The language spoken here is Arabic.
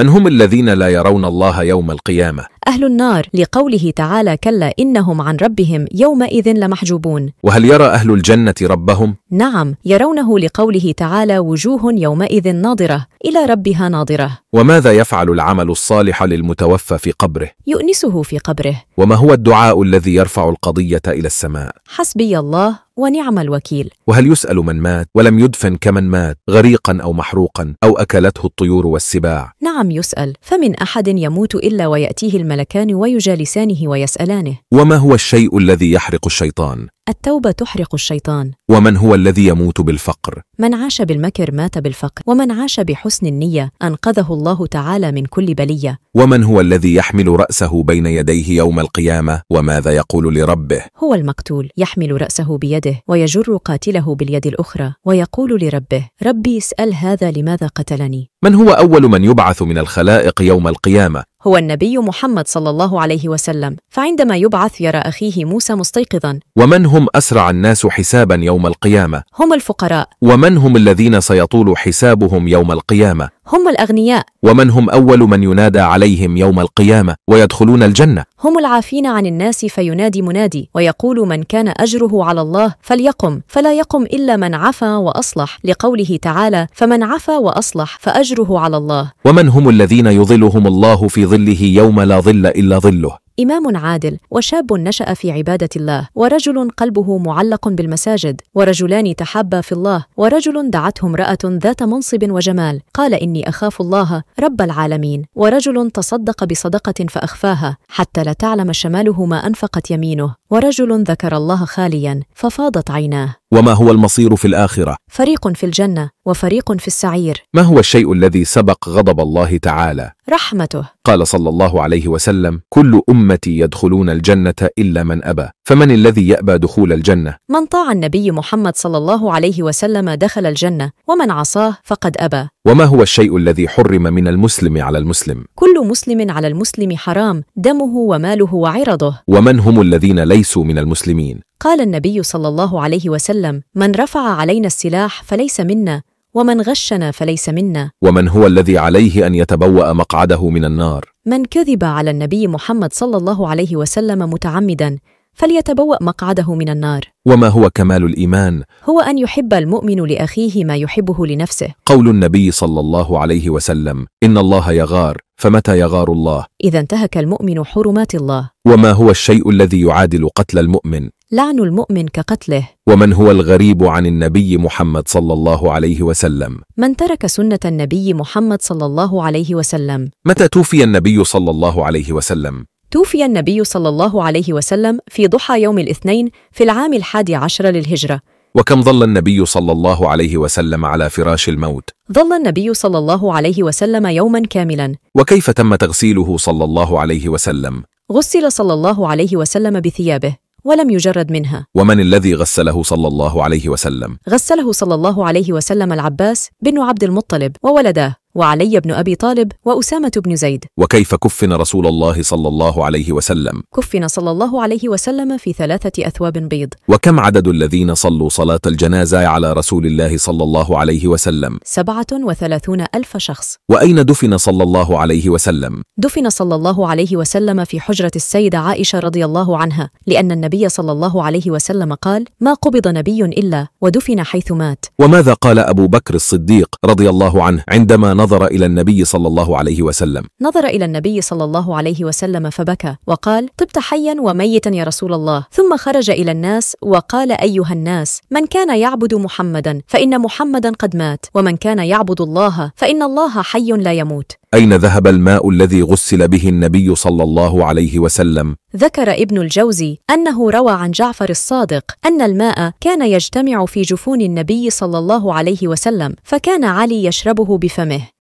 من هم الذين لا يرون الله يوم القيامة؟ أهل النار لقوله تعالى كلا إنهم عن ربهم يومئذ لمحجوبون وهل يرى أهل الجنة ربهم؟ نعم يرونه لقوله تعالى وجوه يومئذ ناضرة إلى ربها ناضرة وماذا يفعل العمل الصالح للمتوفى في قبره؟ يؤنسه في قبره وما هو الدعاء الذي يرفع القضية إلى السماء؟ حسبي الله ونعم الوكيل وهل يسأل من مات ولم يدفن كمن مات غريقا أو محروقا أو أكلته الطيور والسباع نعم يسأل فمن أحد يموت إلا ويأتيه الملكان ويجالسانه ويسألانه وما هو الشيء الذي يحرق الشيطان؟ التوبة تحرق الشيطان ومن هو الذي يموت بالفقر من عاش بالمكر مات بالفقر ومن عاش بحسن النية أنقذه الله تعالى من كل بلية ومن هو الذي يحمل رأسه بين يديه يوم القيامة وماذا يقول لربه هو المقتول يحمل رأسه بيده ويجر قاتله باليد الأخرى ويقول لربه ربي اسأل هذا لماذا قتلني من هو أول من يبعث من الخلائق يوم القيامة هو النبي محمد صلى الله عليه وسلم فعندما يبعث يرى أخيه موسى مستيقظا ومن هم أسرع الناس حسابا يوم القيامة؟ هم الفقراء ومن هم الذين سيطول حسابهم يوم القيامة؟ هم الأغنياء ومن هم أول من ينادى عليهم يوم القيامة ويدخلون الجنة هم العافين عن الناس فينادي منادي ويقول من كان أجره على الله فليقم فلا يقم إلا من عفا وأصلح لقوله تعالى فمن عفا وأصلح فأجره على الله ومن هم الذين يظلهم الله في ظله يوم لا ظل إلا ظله إمام عادل وشاب نشأ في عبادة الله ورجل قلبه معلق بالمساجد ورجلان تحابا في الله ورجل دعته امرأة ذات منصب وجمال قال إني أخاف الله رب العالمين ورجل تصدق بصدقة فأخفاها حتى لا تعلم شماله ما أنفقت يمينه ورجل ذكر الله خاليا ففاضت عيناه وما هو المصير في الآخرة فريق في الجنة وفريق في السعير ما هو الشيء الذي سبق غضب الله تعالى رحمته قال صلى الله عليه وسلم كل أمتي يدخلون الجنة إلا من أبى فمن الذي يأبى دخول الجنة من طاع النبي محمد صلى الله عليه وسلم دخل الجنة ومن عصاه فقد أبى وما هو الشيء الذي حرم من المسلم على المسلم كل مسلم على المسلم حرام دمه وماله وعرضه ومن هم الذين ليسوا من المسلمين قال النبي صلى الله عليه وسلم من رفع علينا السلاح فليس منا ومن غشنا فليس منا ومن هو الذي عليه أن يتبوأ مقعده من النار من كذب على النبي محمد صلى الله عليه وسلم متعمدا فليتبوأ مقعده من النار وما هو كمال الإيمان؟ هو أن يحب المؤمن لأخيه ما يحبه لنفسه قول النبي صلى الله عليه وسلم إن الله يغار فمتى يغار الله؟ إذا انتهك المؤمن حرمات الله وما هو الشيء الذي يعادل قتل المؤمن؟ لعن المؤمن كقتله ومن هو الغريب عن النبي محمد صلى الله عليه وسلم من ترك سنة النبي محمد صلى الله عليه وسلم متى توفي النبي صلى الله عليه وسلم توفي النبي صلى الله عليه وسلم في ضحى يوم الاثنين في العام الحادي عشر للهجرة وكم ظل النبي صلى الله عليه وسلم على فراش الموت ظل النبي صلى الله عليه وسلم يوما كاملا وكيف تم تغسيله صلى الله عليه وسلم غسل صلى الله عليه وسلم بثيابه ولم يجرد منها ومن الذي غسله صلى الله عليه وسلم؟ غسله صلى الله عليه وسلم العباس بن عبد المطلب وولداه وعلي بن أبي طالب وأسامة بن زيد وكيف كفن رسول الله صلى الله عليه وسلم كفن صلى الله عليه وسلم في ثلاثة أثواب بيض وكم عدد الذين صلوا صلاة الجنازة على رسول الله صلى الله عليه وسلم سبعة وثلاثون ألف شخص وأين دفن صلى الله عليه وسلم دفن صلى الله عليه وسلم في حجرة السيدة عائشة رضي الله عنها لأن النبي صلى الله عليه وسلم قال ما قبض نبي إلا ودفن حيث مات وماذا قال أبو بكر الصديق رضي الله عنه عندما فنظر إلى النبي صلى الله عليه وسلم نظر إلى النبي صلى الله عليه وسلم فبكى وقال طبت حيا وميتا يا رسول الله ثم خرج إلى الناس وقال أيها الناس من كان يعبد محمدا فإن محمدا قد مات ومن كان يعبد الله فإن الله حي لا يموت أين ذهب الماء الذي غسل به النبي صلى الله عليه وسلم؟ ذكر ابن الجوزي أنه روى عن جعفر الصادق أن الماء كان يجتمع في جفون النبي صلى الله عليه وسلم فكان علي يشربه بفمه